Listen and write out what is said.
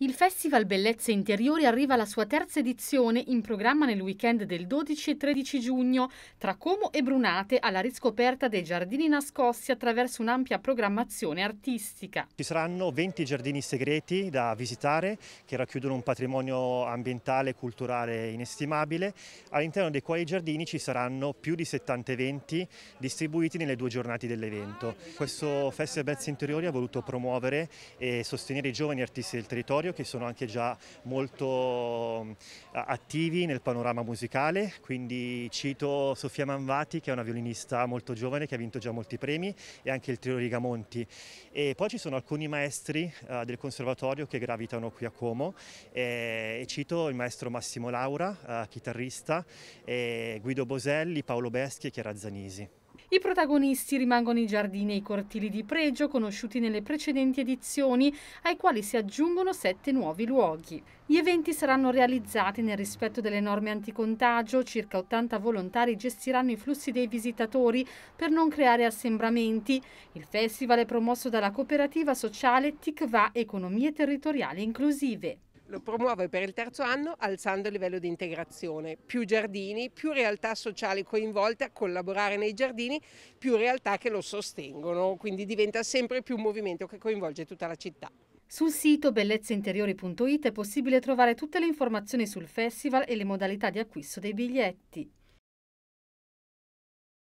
Il Festival Bellezze Interiori arriva alla sua terza edizione in programma nel weekend del 12 e 13 giugno tra Como e Brunate alla riscoperta dei giardini nascosti attraverso un'ampia programmazione artistica. Ci saranno 20 giardini segreti da visitare che racchiudono un patrimonio ambientale e culturale inestimabile, all'interno dei quali giardini ci saranno più di 70 eventi distribuiti nelle due giornate dell'evento. Questo Festival Bellezze Interiori ha voluto promuovere e sostenere i giovani artisti del territorio Rosario che sono anche già molto eh, attivi nel panorama musicale, quindi cito Sofia Manvati che è una violinista molto giovane che ha vinto già molti premi e anche il trio Rigamonti. E poi ci sono alcuni maestri uh, del conservatorio che gravitano qui a Como e, e cito il maestro Massimo Laura, uh, chitarrista, Guido Boselli, Paolo Beschi e Chiara Zanisi. I protagonisti rimangono i giardini e i cortili di pregio conosciuti nelle precedenti edizioni, ai quali si aggiungono sette nuovi luoghi. Gli eventi saranno realizzati nel rispetto delle norme anticontagio, circa 80 volontari gestiranno i flussi dei visitatori per non creare assembramenti. Il festival è promosso dalla cooperativa sociale TICVA Economie Territoriali Inclusive. Lo promuove per il terzo anno alzando il livello di integrazione. Più giardini, più realtà sociali coinvolte a collaborare nei giardini, più realtà che lo sostengono, quindi diventa sempre più un movimento che coinvolge tutta la città. Sul sito bellezzeinteriori.it è possibile trovare tutte le informazioni sul festival e le modalità di acquisto dei biglietti.